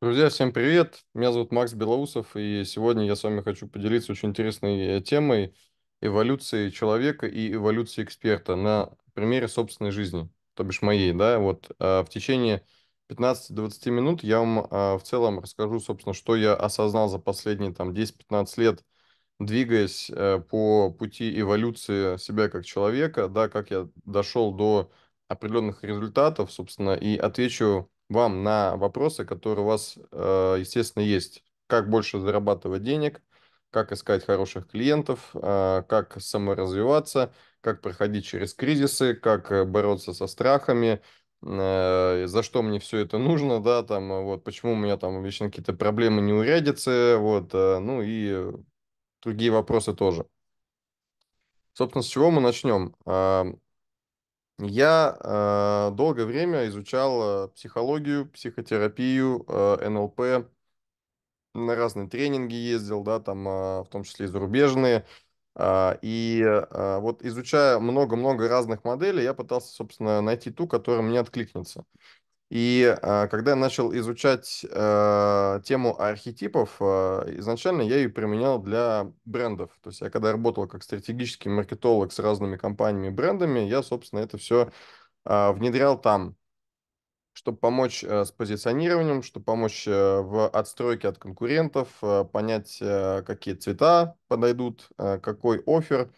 Друзья, всем привет! Меня зовут Макс Белоусов, и сегодня я с вами хочу поделиться очень интересной э, темой эволюции человека и эволюции эксперта на примере собственной жизни, то бишь моей, да, вот а, в течение 15-20 минут я вам а, в целом расскажу, собственно, что я осознал за последние там 10-15 лет, двигаясь э, по пути эволюции себя как человека, да, как я дошел до определенных результатов, собственно, и отвечу вам на вопросы, которые у вас, э, естественно, есть. Как больше зарабатывать денег, как искать хороших клиентов, э, как саморазвиваться, как проходить через кризисы, как э, бороться со страхами, за что мне все это нужно, да, там, вот, почему у меня там вечно какие-то проблемы не урядятся, вот, ну и другие вопросы тоже. Собственно, с чего мы начнем? Я э, долгое время изучал э, психологию, психотерапию, э, НЛП, на разные тренинги ездил, да, там, э, в том числе и зарубежные. Э, и э, вот изучая много-много разных моделей, я пытался, собственно, найти ту, которая мне откликнется. И а, когда я начал изучать э, тему архетипов, э, изначально я ее применял для брендов. То есть я когда работал как стратегический маркетолог с разными компаниями и брендами, я, собственно, это все э, а, внедрял там, чтобы помочь э, с позиционированием, чтобы помочь э, в отстройке от конкурентов, э, понять, какие цвета подойдут, какой офер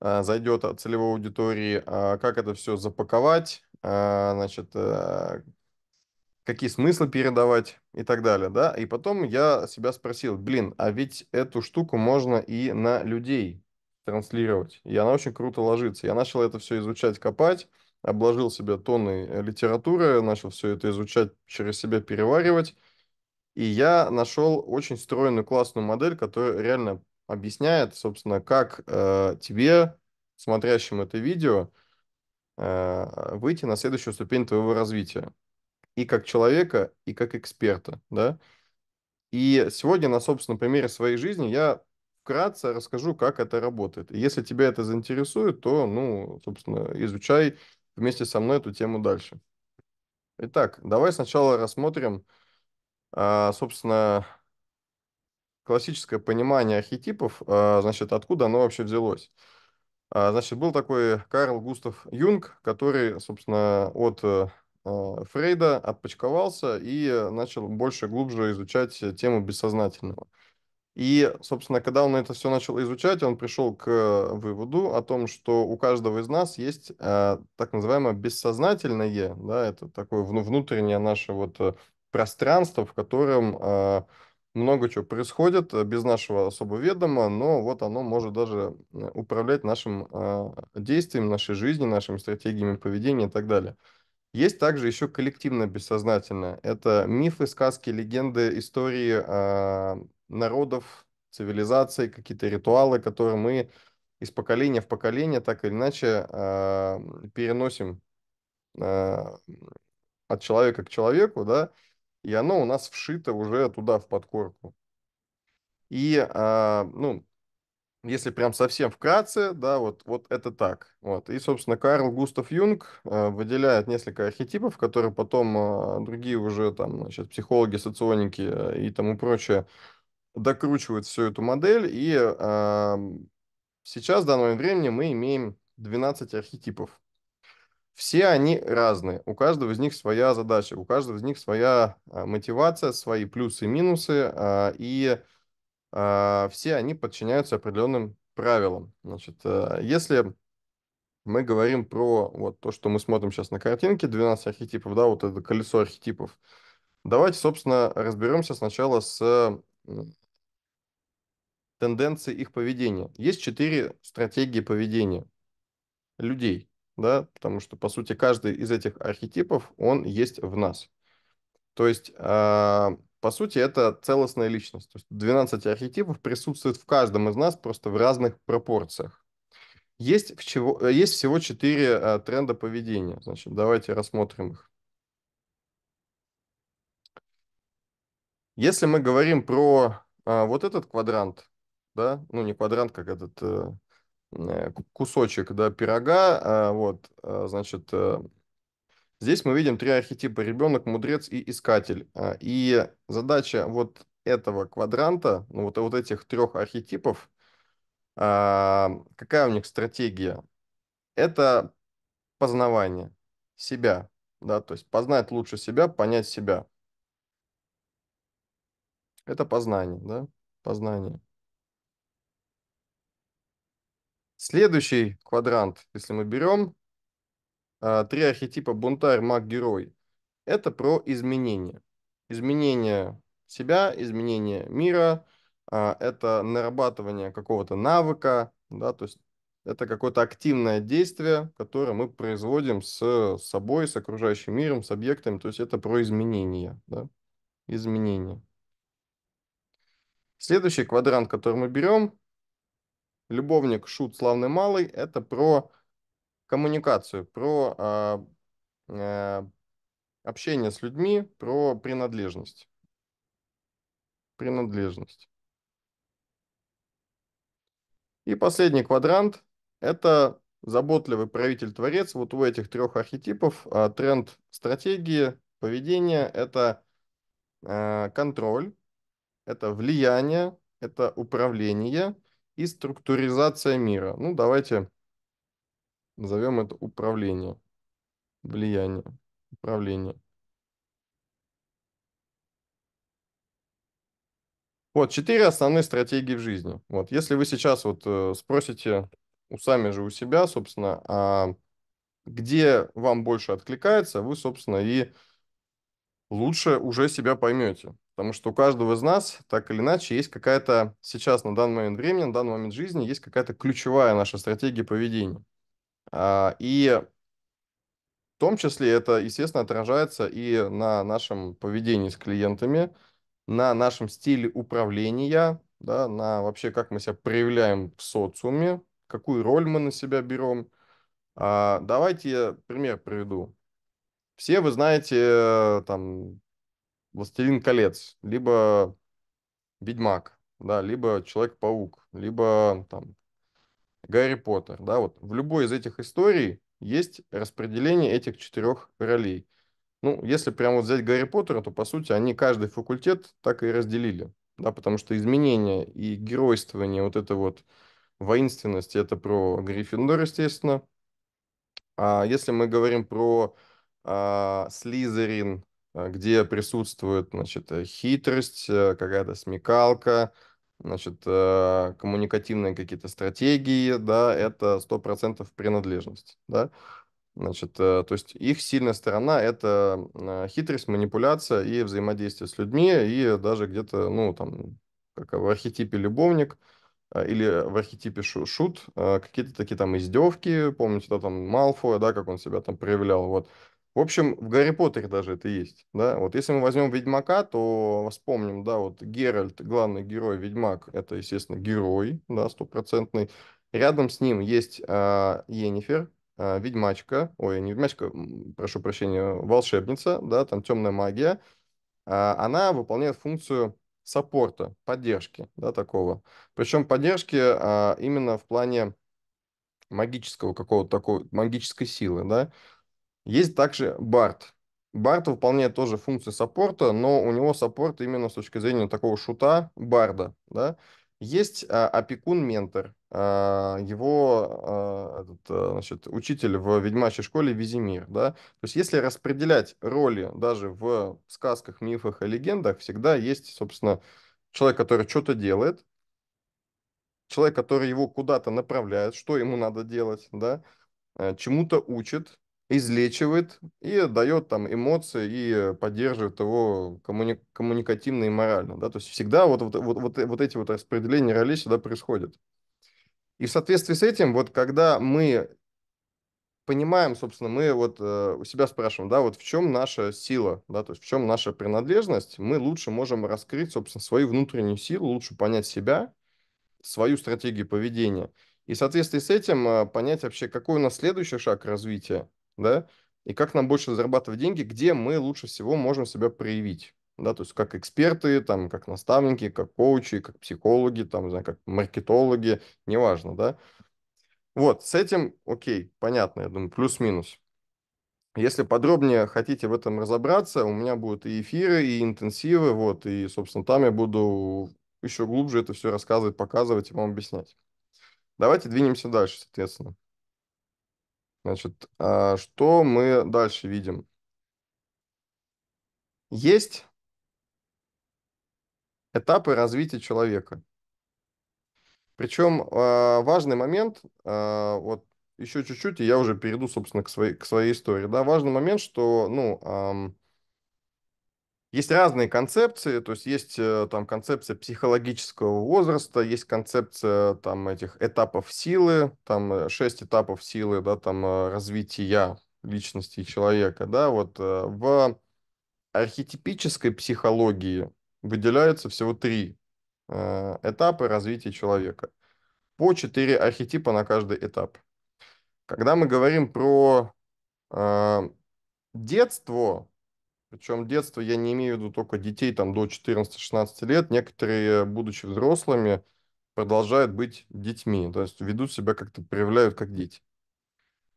зайдет от целевой аудитории, как это все запаковать, значит, какие смыслы передавать и так далее, да. И потом я себя спросил, блин, а ведь эту штуку можно и на людей транслировать. И она очень круто ложится. Я начал это все изучать, копать, обложил себе тонны э, литературы, начал все это изучать, через себя переваривать. И я нашел очень стройную классную модель, которая реально объясняет, собственно, как э, тебе, смотрящим это видео, э, выйти на следующую ступень твоего развития и как человека, и как эксперта, да. И сегодня на собственном примере своей жизни я вкратце расскажу, как это работает. И если тебя это заинтересует, то, ну, собственно, изучай вместе со мной эту тему дальше. Итак, давай сначала рассмотрим, а, собственно, классическое понимание архетипов, а, значит, откуда оно вообще взялось. А, значит, был такой Карл Густав Юнг, который, собственно, от э, а, Фрейда отпочковался и э, начал больше, глубже изучать э, тему бессознательного. И, собственно, когда он это все начал изучать, он пришел к э, выводу о том, что у каждого из нас есть э, так называемое бессознательное, да, это такое внутреннее наше вот пространство, в котором э, много чего происходит без нашего особо ведома, но вот оно может даже управлять нашим э, действием, нашей жизнью, нашими стратегиями поведения и так далее. Есть также еще коллективно бессознательное. Это мифы, сказки, легенды, истории э, народов, цивилизаций, какие-то ритуалы, которые мы из поколения в поколение так или иначе э, переносим э, от человека к человеку, да, и оно у нас вшито уже туда, в подкорку. И, э, ну, если прям совсем вкратце, да, вот, вот это так. Вот. И, собственно, Карл Густав Юнг э, выделяет несколько архетипов, которые потом э, другие уже там, значит, психологи, соционики э, и тому прочее докручивают всю эту модель. И эм, сейчас, в данное время, мы имеем 12 архетипов. Все они разные, у каждого из них своя задача, у каждого из них своя мотивация, свои плюсы и минусы. И а, все они подчиняются определенным правилам. Значит, э, если мы говорим про вот то, что мы смотрим сейчас на картинке, 12 архетипов, да, вот это колесо архетипов, давайте, собственно, разберемся сначала с тенденцией их поведения. Есть четыре стратегии поведения людей, да, потому что, по сути, каждый из этих архетипов, он есть в нас. То есть а, по сути, это целостная личность. То есть 12 архетипов присутствует в каждом из нас просто в разных пропорциях. Есть, в чего, э, есть всего 4 а, э, тренда поведения. Значит, давайте рассмотрим их. Если мы говорим про а, вот этот квадрант, да, ну не квадрант, как этот а, кусочек да, пирога, а, вот, а, значит, а, Здесь мы видим три архетипа – ребенок, мудрец и искатель. А, и задача вот этого квадранта, ну вот, вот этих трех архетипов, а, какая у них стратегия? Это познавание себя, да, то есть познать лучше себя, понять себя. Это познание, да, познание. Следующий квадрант, если мы берем, а, три архетипа бунтарь, маг, герой. Это про изменения. Изменение себя, изменение мира, а, это нарабатывание какого-то навыка, да, то есть это какое-то активное действие, которое мы производим с собой, с окружающим миром, с объектами, то есть это про изменения, да, изменения. Следующий квадрант, который мы берем, любовник, шут, славный малый, это про коммуникацию, про а, а, общение с людьми, про принадлежность. Принадлежность. И последний квадрант – это заботливый правитель-творец. Вот у этих трех архетипов а, тренд стратегии, поведения – это а, контроль, это влияние, это управление и структуризация мира. Ну, давайте назовем это управление, влияние, управление. Вот четыре основные стратегии в жизни. Вот, если вы сейчас вот э, спросите у сами же у себя, собственно, а где вам больше откликается, вы, собственно, и лучше уже себя поймете. Потому что у каждого из нас, так или иначе, есть какая-то сейчас на данный момент времени, на данный момент жизни, есть какая-то ключевая наша стратегия поведения. А, и в том числе это, естественно, отражается и на нашем поведении с клиентами, на нашем стиле управления, да, на вообще, как мы себя проявляем в социуме, какую роль мы на себя берем. А, давайте я пример приведу. Все вы знаете там «Властелин колец», либо «Ведьмак», да, либо «Человек-паук», либо там Гарри Поттер. Да, вот в любой из этих историй есть распределение этих четырех ролей. Ну, если прямо вот взять Гарри Поттера, то, по сути, они каждый факультет так и разделили. Да, потому что изменения и геройствование, вот это вот воинственность, это про Гриффиндор, естественно. А если мы говорим про а, Слизерин, а, где присутствует, значит, хитрость, э, какая-то смекалка, Значит, э, коммуникативные какие-то стратегии, да, это 100% принадлежность, да. Значит, э, то есть их сильная сторона – это э, хитрость, манипуляция и взаимодействие с людьми, и даже где-то, ну, там, как в архетипе любовник или в архетипе шут, какие-то такие там издевки, помните, да, там Малфоя, да, как он себя там проявлял, вот. В общем, в Гарри Поттере даже это есть, да. Вот если мы возьмем Ведьмака, то вспомним, да, вот Геральт, главный герой Ведьмак, это, естественно, герой, да, стопроцентный. Рядом с ним есть а, Енифер, э, а, ведьмачка, ой, не ведьмачка, прошу прощения, волшебница, да, там темная магия. Э, она выполняет функцию саппорта, поддержки, да, такого. Причем поддержки э, именно в плане магического какого-то такой, магической силы, да. Есть также Барт. Барт выполняет тоже функцию саппорта, но у него саппорт именно с точки зрения такого шута Барда. Да? Есть а, опекун-ментор, а, его а, этот, а, значит, учитель в ведьмачьей школе Визимир. Да? То есть если распределять роли даже в сказках, мифах и легендах, всегда есть, собственно, человек, который что-то делает, человек, который его куда-то направляет, что ему надо делать, да, э, чему-то учит, излечивает и дает там эмоции и поддерживает его коммуни коммуникативно и морально. Да? То есть всегда вот, вот, вот, вот, эти вот распределения ролей сюда происходят. И в соответствии с этим, вот когда мы понимаем, собственно, мы вот э, у себя спрашиваем, да, вот в чем наша сила, да, то есть в чем наша принадлежность, мы лучше можем раскрыть, собственно, свою внутреннюю силу, лучше понять себя, свою стратегию поведения. И в соответствии с этим э, понять вообще, какой у нас следующий шаг развития, да, и как нам больше зарабатывать деньги, где мы лучше всего можем себя проявить, да, то есть как эксперты, там, как наставники, как коучи, как психологи, там, не знаю, как маркетологи, неважно, да. Вот, с этим, окей, понятно, я думаю, плюс-минус. Если подробнее хотите в этом разобраться, у меня будут и эфиры, и интенсивы, вот, и, собственно, там я буду еще глубже это все рассказывать, показывать и вам объяснять. Давайте двинемся дальше, соответственно. Значит, а, что мы дальше видим? Есть этапы развития человека. Причем а, важный момент, а, вот еще чуть-чуть, и я уже перейду, собственно, к своей, к своей истории. Да, важный момент, что, ну, есть разные концепции, то есть есть э, там концепция психологического возраста, есть концепция там этих этапов силы, там э, шесть этапов силы, да, там э, развития личности человека, да, вот в архетипической психологии выделяются всего три э, этапа развития человека. По четыре архетипа на каждый этап. Когда мы говорим про э, детство, причем детство я не имею в виду только детей там до 14-16 лет. Некоторые, будучи взрослыми, продолжают быть детьми, то есть ведут себя как-то, проявляют как дети.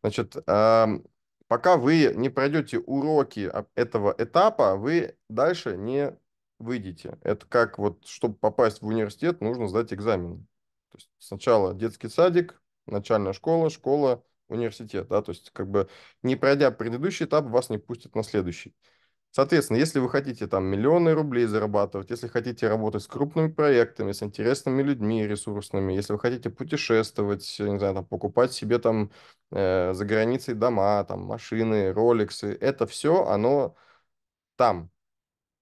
Значит, пока вы не пройдете уроки этого этапа, вы дальше не выйдете. Это как вот, чтобы попасть в университет, нужно сдать экзамен. То есть сначала детский садик, начальная школа, школа, университет. Да? То есть как бы не пройдя предыдущий этап, вас не пустят на следующий. Соответственно, если вы хотите там миллионы рублей зарабатывать, если хотите работать с крупными проектами, с интересными людьми ресурсными, если вы хотите путешествовать, не знаю, там, покупать себе там э, за границей дома, там машины, роликсы, это все, оно там,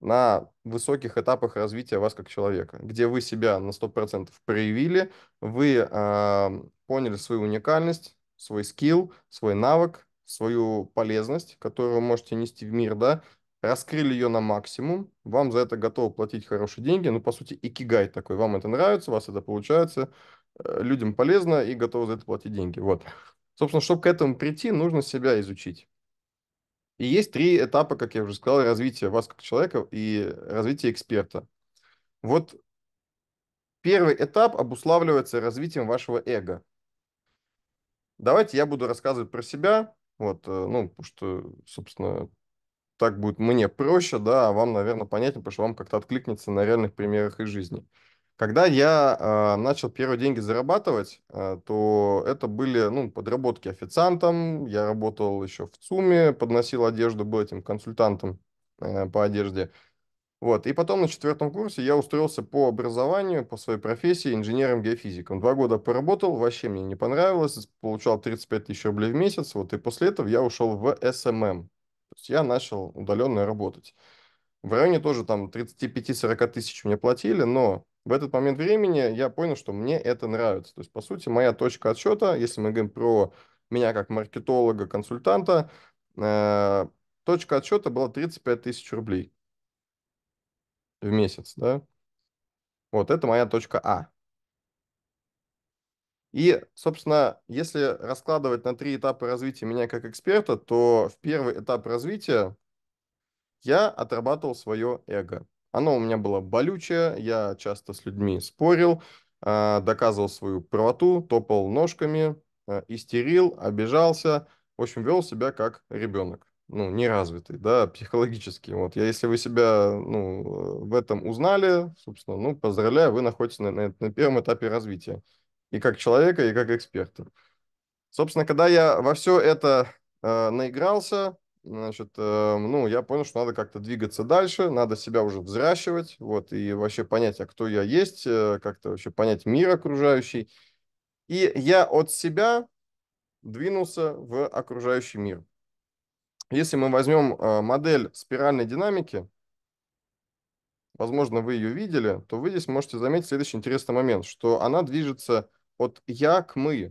на высоких этапах развития вас как человека, где вы себя на 100% проявили, вы э, поняли свою уникальность, свой скилл, свой навык, свою полезность, которую вы можете нести в мир, да, раскрыли ее на максимум, вам за это готовы платить хорошие деньги, ну, по сути, икигай такой, вам это нравится, у вас это получается, э, людям полезно и готовы за это платить деньги, вот. Собственно, чтобы к этому прийти, нужно себя изучить. И есть три этапа, как я уже сказал, развития вас как человека и развития эксперта. Вот первый этап обуславливается развитием вашего эго. Давайте я буду рассказывать про себя, вот, э, ну, потому что, собственно, так будет мне проще, да, а вам, наверное, понятнее, потому что вам как-то откликнется на реальных примерах из жизни. Когда я э, начал первые деньги зарабатывать, э, то это были ну, подработки официантом, я работал еще в ЦУМе, подносил одежду, был этим консультантом э, по одежде. Вот. И потом на четвертом курсе я устроился по образованию, по своей профессии инженером-геофизиком. Два года поработал, вообще мне не понравилось, получал 35 тысяч рублей в месяц. Вот. И после этого я ушел в СММ, то есть я начал удаленно работать. В районе тоже там 35-40 тысяч мне платили, но в этот момент времени я понял, что мне это нравится. То есть, по сути, моя точка отсчета, если мы говорим про меня как маркетолога, консультанта, э, точка отсчета была 35 тысяч рублей в месяц, да. Вот это моя точка А. И, собственно, если раскладывать на три этапа развития меня как эксперта, то в первый этап развития я отрабатывал свое эго. Оно у меня было болючее, я часто с людьми спорил, а, доказывал свою правоту, топал ножками, а, истерил, обижался, в общем, вел себя как ребенок, ну, неразвитый, да, психологически. Вот, я, если вы себя, ну, в этом узнали, собственно, ну, поздравляю, вы находитесь на, на, на первом этапе развития и как человека, и как эксперта. Собственно, когда я во все это э, наигрался, значит, э, ну, я понял, что надо как-то двигаться дальше, надо себя уже взращивать, вот, и вообще понять, а кто я есть, э, как-то вообще понять мир окружающий. И я от себя двинулся в окружающий мир. Если мы возьмем э, модель спиральной динамики, возможно, вы ее видели, то вы здесь можете заметить следующий интересный момент, что она движется от «я» к «мы».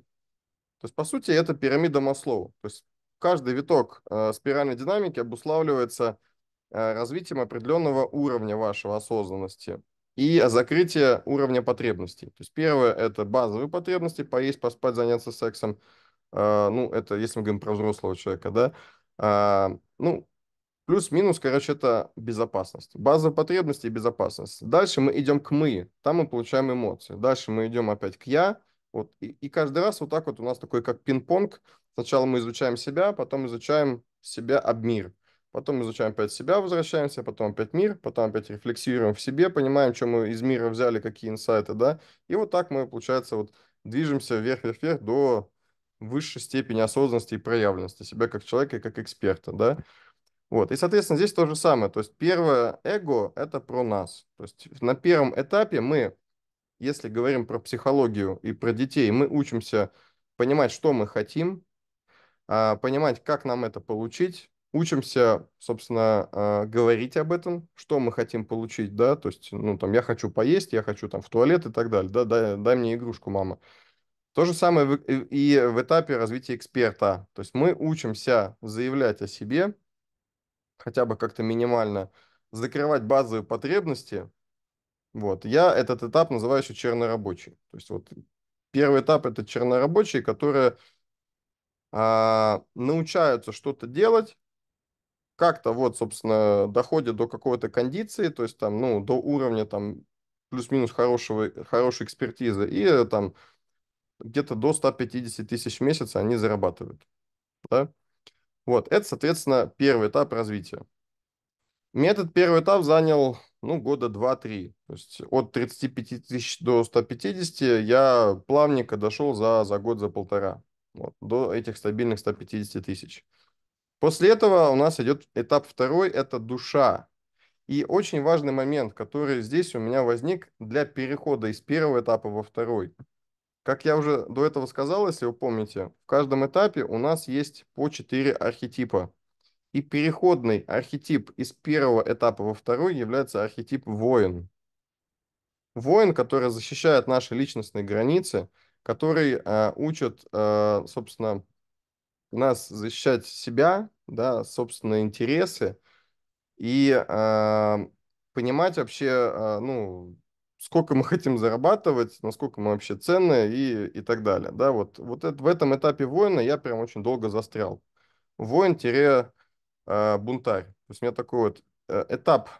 То есть, по сути, это пирамида Маслоу. То есть каждый виток э, спиральной динамики обуславливается э, развитием определенного уровня вашего осознанности и закрытие уровня потребностей. То есть первое – это базовые потребности, поесть, поспать, заняться сексом. Э, ну, это если мы говорим про взрослого человека, да. Э, ну, плюс-минус, короче, это безопасность. Базовые потребности и безопасность. Дальше мы идем к «мы», там мы получаем эмоции. Дальше мы идем опять к «я», вот. И, и каждый раз вот так вот у нас такой как пинг-понг. Сначала мы изучаем себя, потом изучаем себя об мир. Потом изучаем опять себя, возвращаемся, потом опять мир, потом опять рефлексируем в себе, понимаем, что мы из мира взяли, какие инсайты, да. И вот так мы, получается, вот движемся вверх-вверх-вверх до высшей степени осознанности и проявленности себя как человека и как эксперта, да. Вот. И, соответственно, здесь то же самое. То есть первое эго – это про нас. То есть на первом этапе мы если говорим про психологию и про детей, мы учимся понимать, что мы хотим, а, понимать, как нам это получить, учимся, собственно, а, говорить об этом, что мы хотим получить, да, то есть, ну, там, я хочу поесть, я хочу там в туалет и так далее, да, дай, дай мне игрушку, мама. То же самое и в этапе развития эксперта. То есть мы учимся заявлять о себе, хотя бы как-то минимально, закрывать базовые потребности, вот. Я этот этап называю еще чернорабочий. То есть вот первый этап – это чернорабочие, которые а, научаются что-то делать, как-то вот, собственно, доходят до какой-то кондиции, то есть там, ну, до уровня там плюс-минус хорошего, хорошей экспертизы, и там где-то до 150 тысяч в месяц они зарабатывают. Да? Вот, это, соответственно, первый этап развития. Метод первый этап занял ну, года 2-3. То есть от 35 тысяч до 150 я плавненько дошел за, за год, за полтора. Вот, до этих стабильных 150 тысяч. После этого у нас идет этап второй, это душа. И очень важный момент, который здесь у меня возник для перехода из первого этапа во второй. Как я уже до этого сказал, если вы помните, в каждом этапе у нас есть по 4 архетипа. И переходный архетип из первого этапа во второй является архетип воин. Воин, который защищает наши личностные границы, который э, учит, э, собственно, нас защищать себя, да, собственные интересы и э, понимать вообще, э, ну, сколько мы хотим зарабатывать, насколько мы вообще ценны и, и так далее. Да, вот, вот это, в этом этапе воина я прям очень долго застрял. Воин-архетип а, бунтарь. То есть у меня такой вот э, этап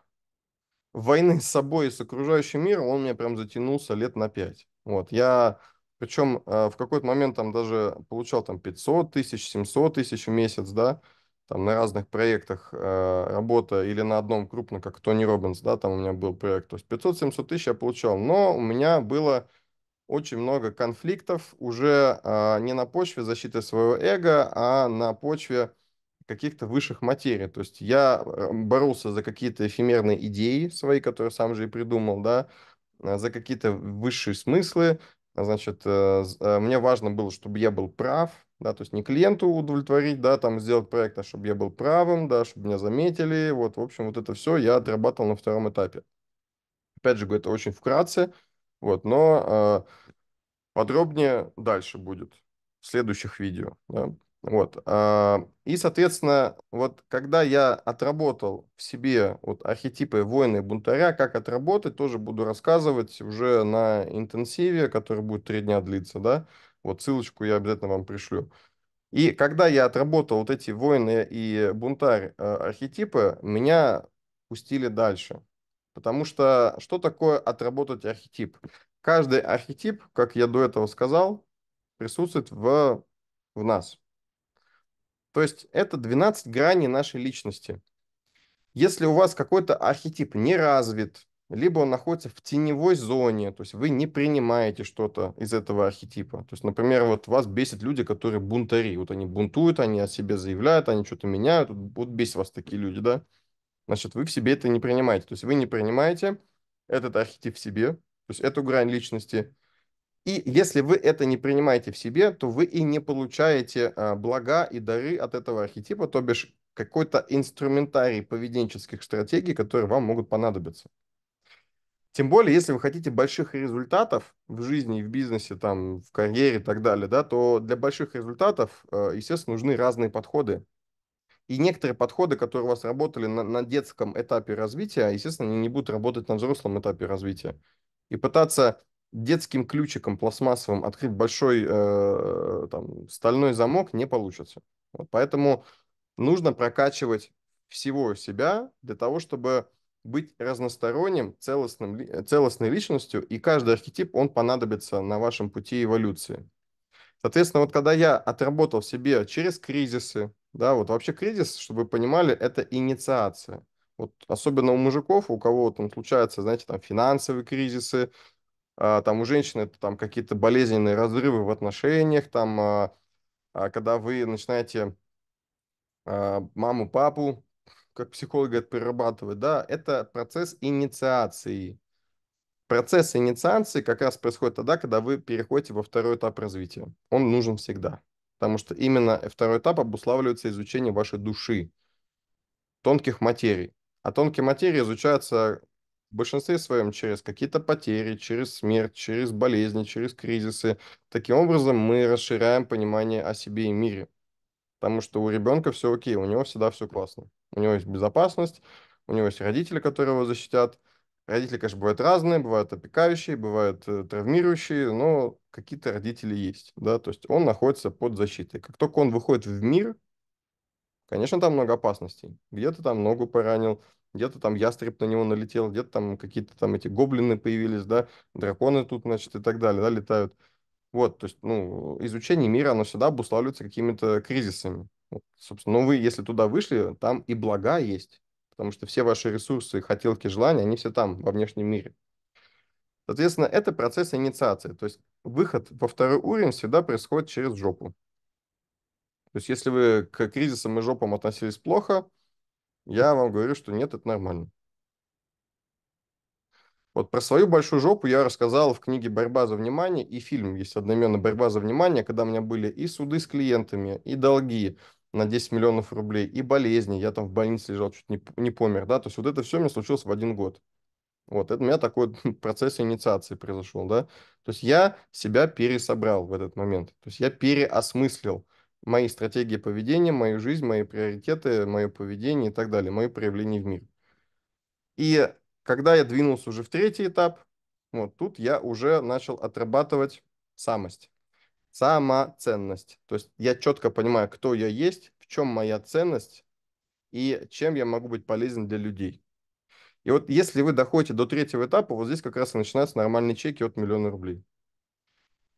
войны с собой и с окружающим миром, он меня прям затянулся лет на пять. Вот, я причем а, в какой-то момент там даже получал там 500 тысяч, 700 тысяч в месяц, да, там на разных проектах а, работа или на одном крупно, как Тони Робинс, да, там у меня был проект, то есть 500-700 тысяч я получал, но у меня было очень много конфликтов уже э, не на почве защиты своего эго, а на почве каких-то высших материй. То есть я э, боролся за какие-то эфемерные идеи свои, которые сам же и придумал, да, э, за какие-то высшие смыслы. Значит, э, мне важно было, чтобы я был прав, да, то есть не клиенту удовлетворить, да, там сделать проект, а чтобы я был правым, да, чтобы меня заметили, вот, в общем, вот это все я отрабатывал на втором этапе. Опять же, это очень вкратце, вот, но э, подробнее дальше будет в следующих видео, да. Вот. А, и, соответственно, вот когда я отработал в себе вот архетипы воина и бунтаря, как отработать, тоже буду рассказывать уже на интенсиве, который будет три дня длиться, да. Вот ссылочку я обязательно вам пришлю. И когда я отработал вот эти воины и бунтарь а, архетипы, меня пустили дальше. Потому что что такое отработать архетип? Каждый архетип, как я до этого сказал, присутствует в, в нас. То есть это 12 граней нашей личности. Если у вас какой-то архетип не развит, либо он находится в теневой зоне, то есть вы не принимаете что-то из этого архетипа. То есть, например, вот вас бесит люди, которые бунтари. Вот они бунтуют, они о себе заявляют, они что-то меняют. Вот бесит вас такие люди, да? Значит, вы в себе это не принимаете. То есть вы не принимаете этот архетип в себе, то есть эту грань личности. И если вы это не принимаете в себе, то вы и не получаете а, блага и дары от этого архетипа, то бишь какой-то инструментарий поведенческих стратегий, которые вам могут понадобиться. Тем более, если вы хотите больших результатов в жизни, в бизнесе, там, в карьере и так далее, да, то для больших результатов, а, естественно, нужны разные подходы. И некоторые подходы, которые у вас работали на, на детском этапе развития, естественно, они не будут работать на взрослом этапе развития. И пытаться детским ключиком пластмассовым открыть большой э, там, стальной замок не получится. Вот поэтому нужно прокачивать всего себя для того, чтобы быть разносторонним, целостным, э, целостной личностью, и каждый архетип, он понадобится на вашем пути эволюции. Соответственно, вот когда я отработал себе через кризисы, да, вот вообще кризис, чтобы вы понимали, это инициация. Вот особенно у мужиков, у кого там случаются, знаете, там финансовые кризисы, а, там у женщины там какие-то болезненные разрывы в отношениях, там, а, а, когда вы начинаете маму, папу, как психолог говорит, перерабатывать, да, это процесс инициации. Процесс инициации как раз происходит тогда, когда вы переходите во второй этап развития. Он нужен всегда, потому что именно второй этап обуславливается изучение вашей души, тонких материй. А тонкие материи изучаются в большинстве своем через какие-то потери, через смерть, через болезни, через кризисы. Таким образом, мы расширяем понимание о себе и мире. Потому что у ребенка все окей, у него всегда все классно. У него есть безопасность, у него есть родители, которые его защитят. Родители, конечно, бывают разные, бывают опекающие, бывают э, травмирующие, но какие-то родители есть, да, то есть он находится под защитой. Как только он выходит в мир, конечно, там много опасностей. Где-то там ногу поранил, где-то там ястреб на него налетел, где-то там какие-то там эти гоблины появились, да, драконы тут, значит, и так далее, да, летают. Вот, то есть, ну, изучение мира, оно всегда обуславливается какими-то кризисами. Вот, собственно, ну, вы, если туда вышли, там и блага есть, потому что все ваши ресурсы, хотелки, желания, они все там, во внешнем мире. Соответственно, это процесс инициации, то есть выход во второй уровень всегда происходит через жопу. То есть если вы к кризисам и жопам относились плохо – я вам говорю, что нет, это нормально. Вот про свою большую жопу я рассказал в книге «Борьба за внимание» и фильм есть одновременно «Борьба за внимание», когда у меня были и суды с клиентами, и долги на 10 миллионов рублей, и болезни. Я там в больнице лежал, чуть не, не помер. Да? То есть вот это все мне случилось в один год. Вот, это у меня такой процесс инициации произошел, да. То есть я себя пересобрал в этот момент. То есть я переосмыслил мои стратегии поведения, мою жизнь, мои приоритеты, мое поведение и так далее, мое проявление в мире. И когда я двинулся уже в третий этап, вот тут я уже начал отрабатывать самость, самоценность. То есть я четко понимаю, кто я есть, в чем моя ценность и чем я могу быть полезен для людей. И вот если вы доходите до третьего этапа, вот здесь как раз и начинаются нормальные чеки от миллиона рублей.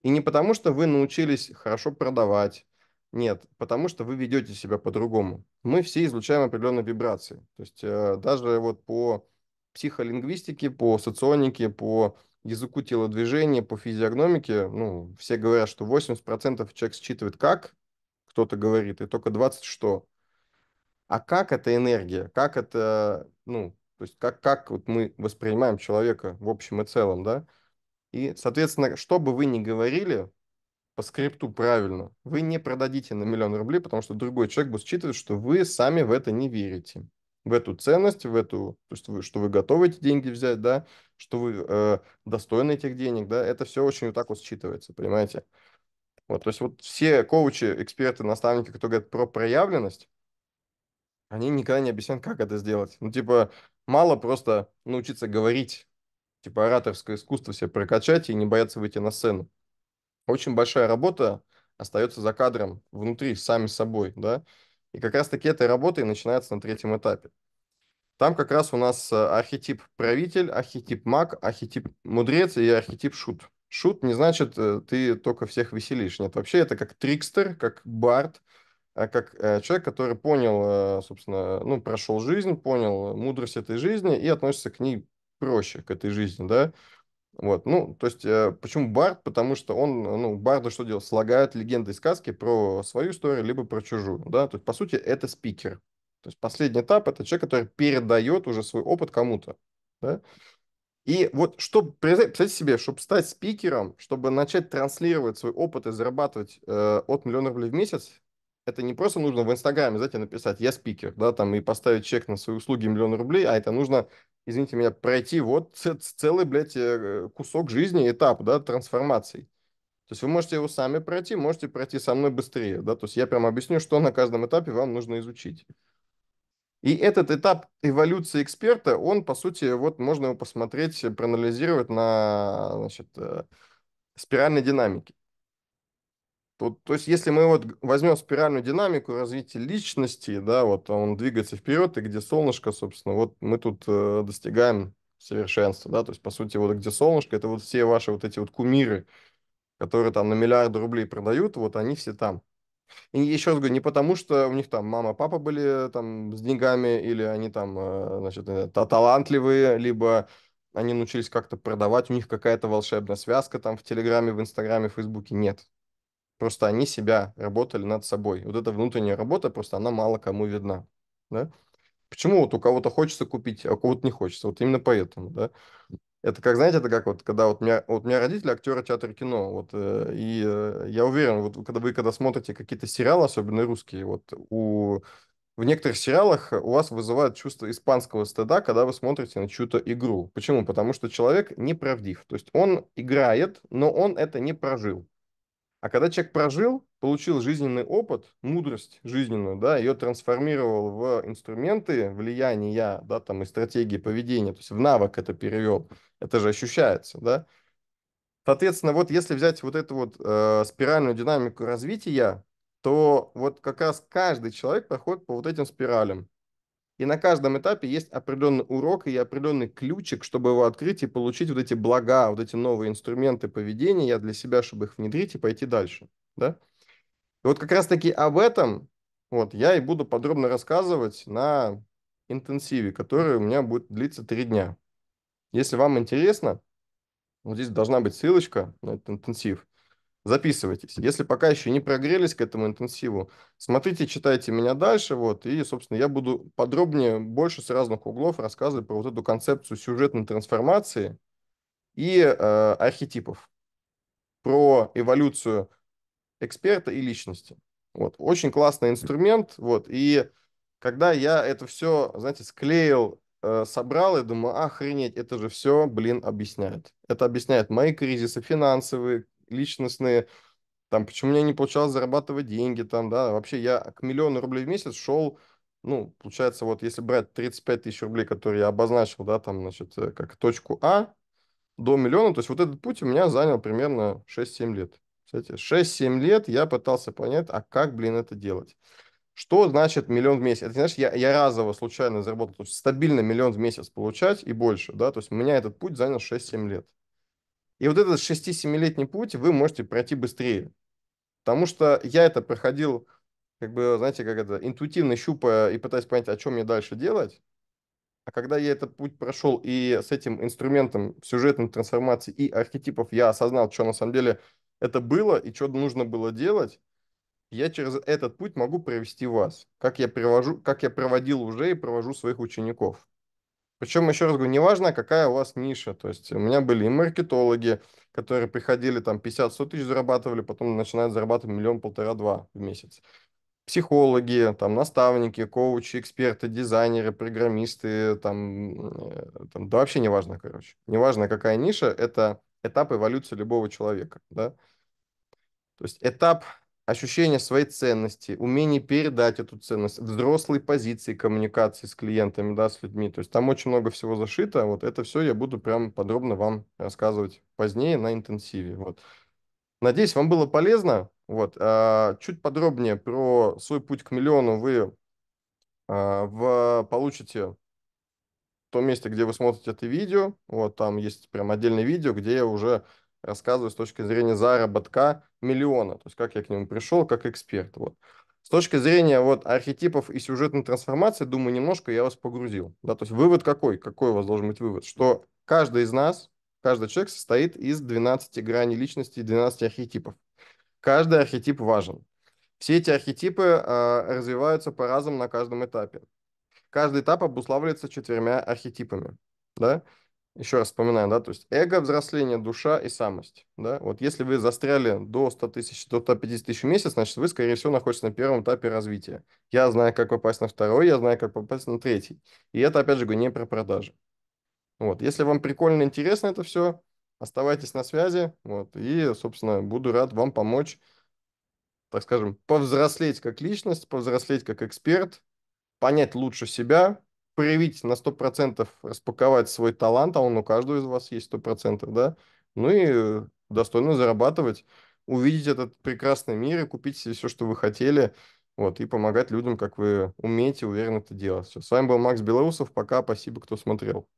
И не потому, что вы научились хорошо продавать, нет, потому что вы ведете себя по-другому. Мы все излучаем определенные вибрации. То есть э, даже вот по психолингвистике, по соционике, по языку телодвижения, по физиогномике, ну, все говорят, что 80% человек считывает как, кто-то говорит, и только 20 что. А как это энергия? Как это, ну, то есть как, как вот мы воспринимаем человека в общем и целом, да? И, соответственно, что бы вы ни говорили, по скрипту правильно. Вы не продадите на миллион рублей, потому что другой человек будет считывать, что вы сами в это не верите. В эту ценность, в эту, то есть вы, что вы готовы эти деньги взять, да, что вы э, достойны этих денег, да, это все очень вот так вот считывается, понимаете? Вот, то есть вот все коучи, эксперты, наставники, кто говорят про проявленность, они никогда не объясняют, как это сделать. Ну, типа, мало просто научиться говорить, типа, ораторское искусство себе прокачать и не бояться выйти на сцену очень большая работа остается за кадром внутри, сами собой, да. И как раз-таки этой работой начинается на третьем этапе. Там как раз у нас э, архетип правитель, архетип маг, архетип мудрец и архетип шут. Шут не значит, э, ты только всех веселишь. Нет, вообще это как трикстер, как бард, а как э, человек, который понял, собственно, ну, прошел жизнь, понял мудрость этой жизни и относится к ней проще, к этой жизни, да. Вот, ну, то есть, э, почему Барт? Потому что он, ну, Барды что делает? Слагают легенды и сказки про свою историю, либо про чужую, да, то есть, по сути, это спикер. То есть, последний этап – это человек, который передает уже свой опыт кому-то, да? И вот, чтобы, представьте себе, чтобы стать спикером, чтобы начать транслировать свой опыт и зарабатывать э, от миллиона рублей в месяц, это не просто нужно в Инстаграме, знаете, написать «я спикер», да, там, и поставить чек на свои услуги миллион рублей, а это нужно извините меня, пройти вот целый, блядь, э, кусок жизни, этап, да, трансформации. То есть вы можете его сами пройти, можете пройти со мной быстрее, да, то есть я прям объясню, что на каждом этапе вам нужно изучить. И этот этап эволюции эксперта, он, по сути, вот можно его посмотреть, проанализировать на значит, э, спиральной динамике. Тут, то есть, если мы вот возьмем спиральную динамику развития личности, да, вот а он двигается вперед, и где солнышко, собственно, вот мы тут э, достигаем совершенства, да, то есть, по сути, вот где солнышко, это вот все ваши вот эти вот кумиры, которые там на миллиарды рублей продают, вот они все там. И еще раз говорю, не потому, что у них там мама, папа были там с деньгами, или они там, э, значит, э, талантливые, либо они научились как-то продавать, у них какая-то волшебная связка там в Телеграме, в Инстаграме, в Фейсбуке. Нет. Просто они себя работали над собой. Вот эта внутренняя работа, просто она мало кому видна. Да? Почему вот у кого-то хочется купить, а у кого-то не хочется? Вот именно поэтому, да. Это как, знаете, это как вот, когда вот у меня, вот у меня родители актеры театра кино, вот, э, и э, я уверен, вот когда вы когда смотрите какие-то сериалы, особенно русские, вот у в некоторых сериалах у вас вызывает чувство испанского стыда, когда вы смотрите на чью-то игру. Почему? Потому что человек неправдив. То есть он играет, но он это не прожил. А когда человек прожил, получил жизненный опыт, мудрость жизненную, да, ее трансформировал в инструменты влияния, да, там, и стратегии поведения, то есть в навык это перевел, это же ощущается, да. Соответственно, вот если взять вот эту вот э, спиральную динамику развития, то вот как раз каждый человек проходит по вот этим спиралям. И на каждом этапе есть определенный урок и определенный ключик, чтобы его открыть и получить вот эти блага, вот эти новые инструменты поведения я для себя, чтобы их внедрить и пойти дальше. Да? И вот как раз-таки об этом вот, я и буду подробно рассказывать на интенсиве, который у меня будет длиться три дня. Если вам интересно, вот здесь должна быть ссылочка на этот интенсив записывайтесь. Если пока еще не прогрелись к этому интенсиву, смотрите, читайте меня дальше, вот, и, собственно, я буду подробнее, больше с разных углов рассказывать про вот эту концепцию сюжетной трансформации и э, архетипов, про эволюцию эксперта и личности. Вот, очень классный инструмент, вот, и когда я это все, знаете, склеил, э, собрал, я думаю, охренеть, это же все, блин, объясняет. Это объясняет мои кризисы финансовые, личностные, там, почему у меня не получалось зарабатывать деньги, там, да, вообще я к миллиону рублей в месяц шел, ну, получается, вот если брать 35 тысяч рублей, которые я обозначил, да, там, значит, э, как точку А до миллиона, то есть вот этот путь у меня занял примерно 6-7 лет. Кстати, 6-7 лет я пытался понять, а как, блин, это делать. Что значит миллион в месяц? Это, знаешь, я, я разово случайно заработал, то есть стабильно миллион в месяц получать и больше, да, то есть у меня этот путь занял 6-7 лет. И вот этот 6-7-летний путь вы можете пройти быстрее. Потому что я это проходил, как бы, знаете, как это, интуитивно щупая и пытаясь понять, о чем мне дальше делать. А когда я этот путь прошел и с этим инструментом сюжетной трансформации и архетипов я осознал, что на самом деле это было и что нужно было делать, я через этот путь могу провести вас, как я, провожу, как я проводил уже и провожу своих учеников. Причем, еще раз говорю, неважно, какая у вас ниша. То есть у меня были и маркетологи, которые приходили там 50-100 тысяч зарабатывали, потом начинают зарабатывать миллион, полтора-два в месяц. Психологи, там, наставники, коучи, эксперты, дизайнеры, программисты, там, э, там да вообще неважно, короче. Неважно, какая ниша, это этап эволюции любого человека, да. То есть этап ощущение своей ценности, умение передать эту ценность, взрослые позиции коммуникации с клиентами, да, с людьми. То есть там очень много всего зашито. Вот это все я буду прям подробно вам рассказывать позднее на интенсиве. Вот. Надеюсь, вам было полезно. Вот. А, чуть подробнее про свой путь к миллиону вы а, в, получите в том месте, где вы смотрите это видео. Вот там есть прям отдельное видео, где я уже рассказываю с точки зрения заработка миллиона, то есть как я к нему пришел как эксперт. Вот. С точки зрения вот архетипов и сюжетной трансформации, думаю, немножко я вас погрузил. Да, то есть вывод какой? Какой у вас должен быть вывод? Что каждый из нас, каждый человек состоит из 12 граней личности и 12 архетипов. Каждый архетип важен. Все эти архетипы э, развиваются по разам на каждом этапе. Каждый этап обуславливается четырьмя архетипами. Да? еще раз вспоминаю, да, то есть эго, взросление, душа и самость, да. Вот если вы застряли до 100 тысяч, до 150 тысяч в месяц, значит, вы, скорее всего, находитесь на первом этапе развития. Я знаю, как попасть на второй, я знаю, как попасть на третий. И это, опять же, говорю, не про продажи. Вот, если вам прикольно, интересно это все, оставайтесь на связи, вот, и, собственно, буду рад вам помочь, так скажем, повзрослеть как личность, повзрослеть как эксперт, понять лучше себя, проявить на 100%, распаковать свой талант, а он у каждого из вас есть 100%, да, ну и достойно зарабатывать, увидеть этот прекрасный мир и купить себе все, что вы хотели, вот, и помогать людям, как вы умеете уверенно это делать. Все. С вами был Макс Белоусов, пока, спасибо, кто смотрел.